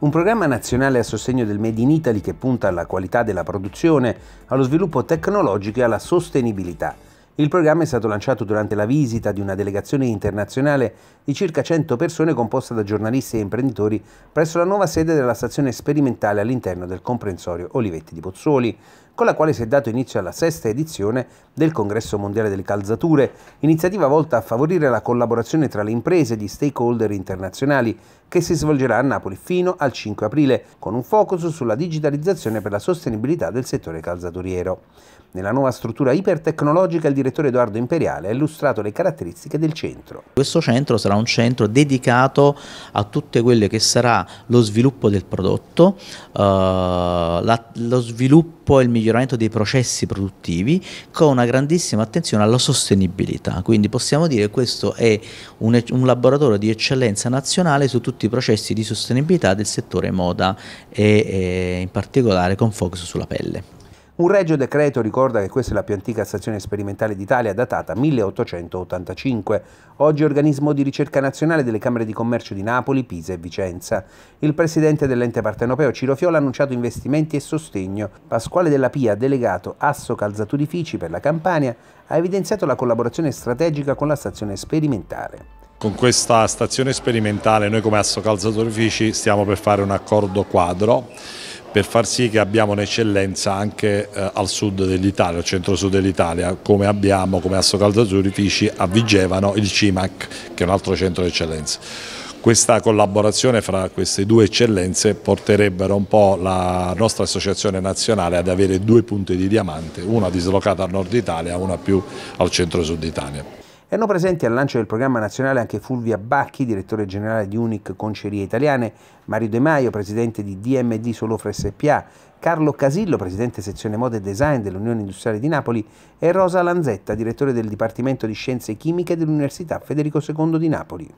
Un programma nazionale a sostegno del Made in Italy che punta alla qualità della produzione, allo sviluppo tecnologico e alla sostenibilità il programma è stato lanciato durante la visita di una delegazione internazionale di circa 100 persone composta da giornalisti e imprenditori presso la nuova sede della stazione sperimentale all'interno del comprensorio Olivetti di Pozzuoli, con la quale si è dato inizio alla sesta edizione del Congresso Mondiale delle Calzature, iniziativa volta a favorire la collaborazione tra le imprese e gli stakeholder internazionali, che si svolgerà a Napoli fino al 5 aprile, con un focus sulla digitalizzazione per la sostenibilità del settore calzaturiero. Nella nuova struttura ipertecnologica il direttore Edoardo Imperiale ha illustrato le caratteristiche del centro. Questo centro sarà un centro dedicato a tutte quelle che sarà lo sviluppo del prodotto, eh, la, lo sviluppo e il miglioramento dei processi produttivi con una grandissima attenzione alla sostenibilità, quindi possiamo dire che questo è un, un laboratorio di eccellenza nazionale su tutti i processi di sostenibilità del settore moda e, e in particolare con focus sulla pelle. Un regio decreto ricorda che questa è la più antica stazione sperimentale d'Italia, datata 1885, oggi organismo di ricerca nazionale delle Camere di Commercio di Napoli, Pisa e Vicenza. Il presidente dell'ente partenopeo Ciro Fiola ha annunciato investimenti e sostegno. Pasquale Della Pia, delegato Asso Calzaturifici per la Campania, ha evidenziato la collaborazione strategica con la stazione sperimentale. Con questa stazione sperimentale noi come Asso Calzaturifici stiamo per fare un accordo quadro per far sì che abbiamo un'eccellenza anche eh, al sud dell'Italia, al centro-sud dell'Italia, come abbiamo come Asso Caldazzurri a Vigevano il CIMAC, che è un altro centro d'eccellenza. Questa collaborazione fra queste due eccellenze porterebbero un po' la nostra associazione nazionale ad avere due punte di diamante, una dislocata al nord Italia e una più al centro-sud Italia. Erano presenti al lancio del programma nazionale anche Fulvia Bacchi, direttore generale di Unic Concerie Italiane, Mario De Maio, presidente di DMD Solofra SPA, Carlo Casillo, presidente sezione Moda e Design dell'Unione Industriale di Napoli e Rosa Lanzetta, direttore del Dipartimento di Scienze Chimiche dell'Università Federico II di Napoli.